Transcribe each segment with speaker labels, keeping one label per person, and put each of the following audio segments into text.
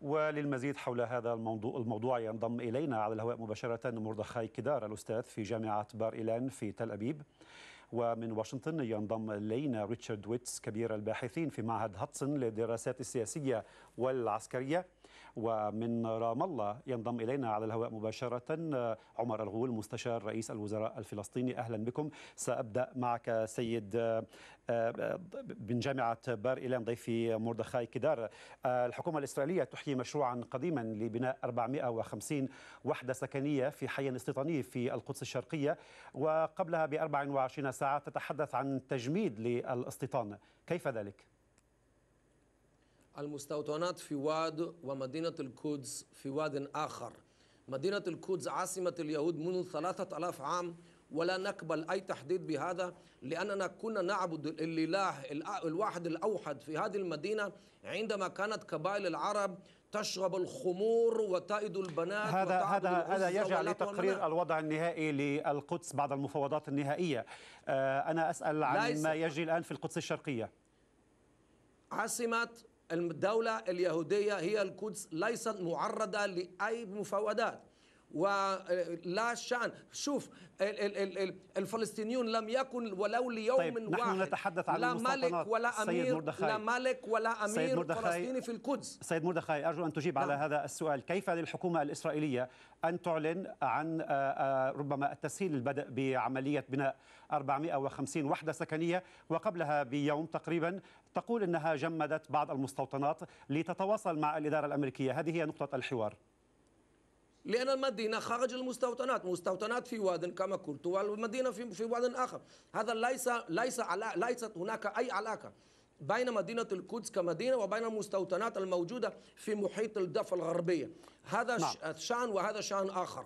Speaker 1: وللمزيد حول هذا الموضوع الموضوع ينضم الينا على الهواء مباشره مردخاي كدار الاستاذ في جامعه بار ايلان في تل ابيب ومن واشنطن ينضم الينا ريتشارد ويتس كبير الباحثين في معهد هاتسون للدراسات السياسيه والعسكريه ومن رام الله ينضم إلينا على الهواء مباشرة آه، عمر الغول مستشار رئيس الوزراء الفلسطيني أهلا بكم سأبدأ معك سيد من آه، آه، جامعة بار إيلان ضيفي مردخاي كدار الحكومة الإسرائيلية تحيي مشروعا قديما لبناء 450 وحدة سكنية في حي استيطاني في القدس الشرقية وقبلها ب 24 ساعة تتحدث عن تجميد للاستيطان كيف ذلك؟
Speaker 2: المستوطنات في واد ومدينة القدس في واد آخر مدينة القدس عاصمة اليهود منذ ثلاثة ألاف عام ولا نقبل أي تحديد بهذا لأننا كنا نعبد الإله الواحد الأوحد في هذه المدينة عندما كانت قبائل العرب تشرب الخمور وتائد البنات هذا هذا هذا يجعل لتقرير الوضع
Speaker 1: النهائي للقدس بعد المفاوضات النهائية آه، أنا أسأل عن ما يجري الآن في القدس الشرقية
Speaker 2: عاصمة الدولة اليهودية هي القدس ليست معرضة لأي مفاوضات ولا شأن شوف الفلسطينيون لم يكن ولو ليوم طيب واحد نحن نتحدث عن لا ملك ولا أمير سيد لا ملك ولا أمير فلسطيني
Speaker 1: في القدس سيد مردخاي أرجو أن تجيب نعم. على هذا السؤال كيف للحكومة الإسرائيلية أن تعلن عن آه، آه، ربما التسهيل البدء بعملية بناء 450 وحدة سكنية وقبلها بيوم تقريبا تقول أنها جمدت بعض المستوطنات لتتواصل مع الإدارة الأمريكية هذه هي نقطة الحوار
Speaker 2: لأن المدينة خارج المستوطنات مستوطنات في واد كما قلت والمدينة في, في واد آخر هذا ليس ليس على ليست هناك أي علاقة بين مدينة القدس كمدينة وبين المستوطنات الموجودة في محيط الضفة الغربية هذا نعم. شأن وهذا شأن آخر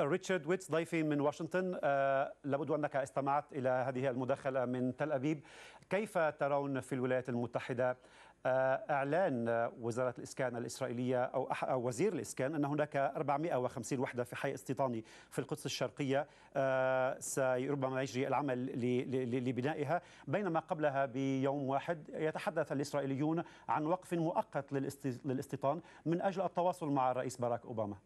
Speaker 2: ريتشارد uh, ويتس
Speaker 1: ضيفي من واشنطن أه uh, لابد أنك استمعت إلى هذه المداخلة من تل أبيب كيف ترون في الولايات المتحدة آه، اعلان وزاره الاسكان الاسرائيليه او, وزير الاسكان ان هناك 450 وحده في حي استيطاني في القدس الشرقيه آه، ربما يجري العمل لبنائها بينما قبلها بيوم واحد يتحدث الاسرائيليون عن وقف مؤقت للاستيطان من اجل التواصل مع الرئيس باراك اوباما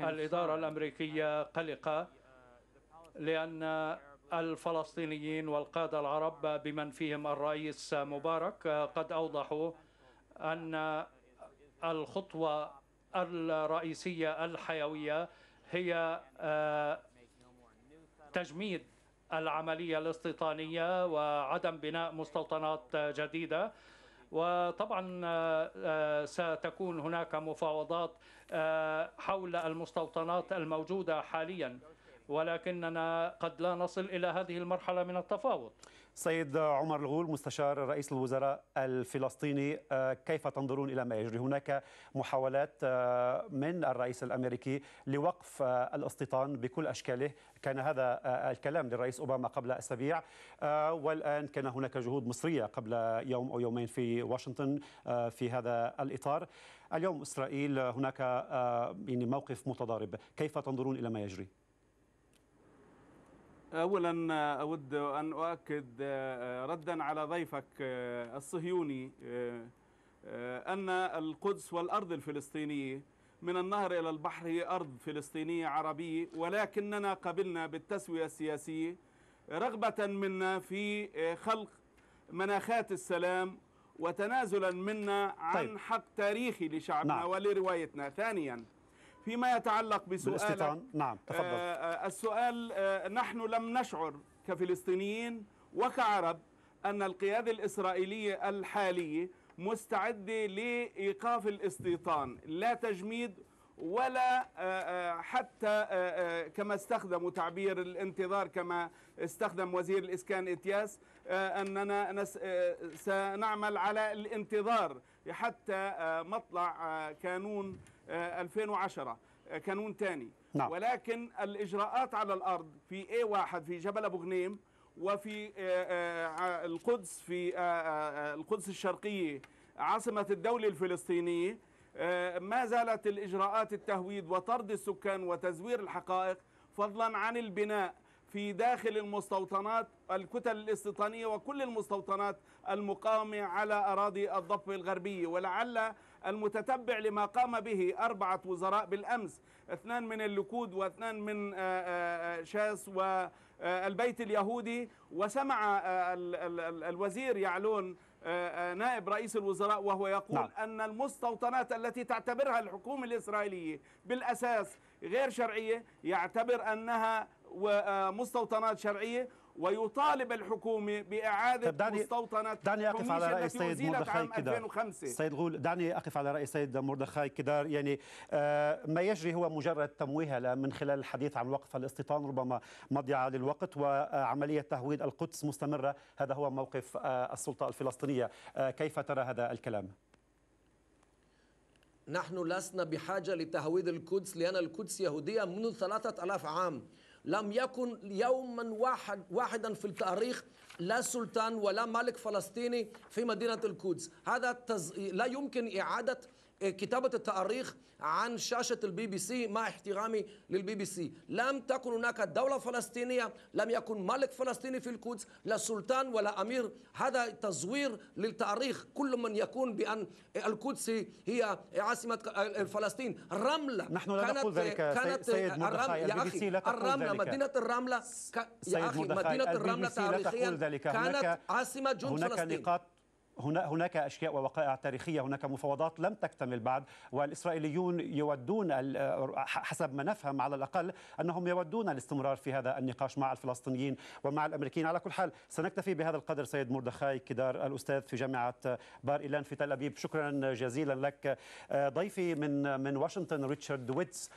Speaker 3: الإدارة الأمريكية قلقة لأن الفلسطينيين والقادة العرب بمن فيهم الرئيس مبارك قد أوضحوا أن الخطوة الرئيسية الحيوية هي آه، تجميد العملية الاستيطانية وعدم بناء مستوطنات جديدة وطبعا آه، آه، ستكون هناك مفاوضات آه، حول المستوطنات الموجودة حاليا ولكننا قد لا نصل إلى هذه المرحلة من التفاوض
Speaker 1: سيد عمر الغول مستشار رئيس الوزراء الفلسطيني آه، كيف تنظرون إلى ما يجري هناك محاولات آه، من الرئيس الأمريكي لوقف آه، الاستيطان بكل أشكاله كان هذا الكلام للرئيس أوباما قبل أسابيع والآن كان هناك جهود مصرية قبل يوم أو يومين في واشنطن في هذا الإطار اليوم إسرائيل هناك يعني موقف متضارب كيف تنظرون إلى ما يجري؟
Speaker 3: اولا اود ان اؤكد آه، ردا على ضيفك آه، الصهيوني آه، ان القدس والارض الفلسطينيه من النهر الى البحر هي ارض فلسطينيه عربيه ولكننا قبلنا بالتسويه السياسيه رغبه منا في خلق مناخات السلام وتنازلا منا عن طيب. حق تاريخي لشعبنا نعم. ولروايتنا ثانيا فيما يتعلق بسؤالك نعم آه، تفضل آه، السؤال آه، نحن لم نشعر كفلسطينيين وكعرب أن القيادة الإسرائيلية الحالية مستعدة لإيقاف الاستيطان لا تجميد ولا حتى كما استخدموا تعبير الانتظار كما استخدم وزير الإسكان إتياس أننا سنعمل على الانتظار حتى مطلع كانون 2010 آه، آه، كانون ثاني نعم. ولكن الإجراءات على الأرض في اي واحد في جبل أبو غنيم وفي آه، القدس في القدس الشرقية عاصمة الدولة الفلسطينية ما زالت الإجراءات التهويد وطرد السكان وتزوير الحقائق فضلا عن البناء في داخل المستوطنات الكتل الاستيطانية وكل المستوطنات المقامة على أراضي الضفة الغربية ولعل المتتبع لما قام به أربعة وزراء بالأمس اثنان من اللكود واثنان من آه، آه، آه، شاس والبيت اليهودي وسمع الوزير يعلون نائب رئيس الوزراء وهو يقول نعم. أن المستوطنات التي تعتبرها الحكومة الإسرائيلية بالأساس غير شرعية يعتبر أنها مستوطنات شرعية ويطالب الحكومه باعاده دعني مستوطنه دعني اقف على راي السيد مردخاي كدار السيد
Speaker 1: غول دعني اقف على راي السيد مردخاي كدار يعني آه، ما يجري هو مجرد تمويه من خلال الحديث عن وقف الاستيطان ربما مضيعه للوقت وعمليه تهويد القدس مستمره هذا هو موقف آه، السلطه الفلسطينيه آه، كيف ترى هذا الكلام؟
Speaker 2: نحن لسنا بحاجة لتهويد القدس لأن القدس يهودية منذ ثلاثة ألاف عام لم يكن يوما واحد واحدا في التاريخ لا سلطان ولا ملك فلسطيني في مدينة القدس هذا تز... لا يمكن إعادة كتابة التأريخ عن شاشة البي بي سي مع احترامي للبي بي سي لم تكن هناك دولة فلسطينية لم يكن ملك فلسطيني في القدس لا سلطان ولا أمير هذا تزوير للتاريخ كل من يكون بأن القدس هي عاصمة فلسطين رملة نحن لا كانت نقول ذلك كانت سيد البي بي سي لا الرملة ذلك. مدينة الرملة يا أخي مدينة الرملة تاريخيا كانت عاصمة جند فلسطين هناك نقاط
Speaker 1: هنا هناك أشياء ووقائع تاريخية هناك مفاوضات لم تكتمل بعد والإسرائيليون يودون حسب ما نفهم على الأقل أنهم يودون الاستمرار في هذا النقاش مع الفلسطينيين ومع الأمريكيين على كل حال سنكتفي بهذا القدر سيد مردخاي كدار الأستاذ في جامعة بار إيلان في تل أبيب شكرا جزيلا لك آه، ضيفي من من واشنطن ريتشارد ويتس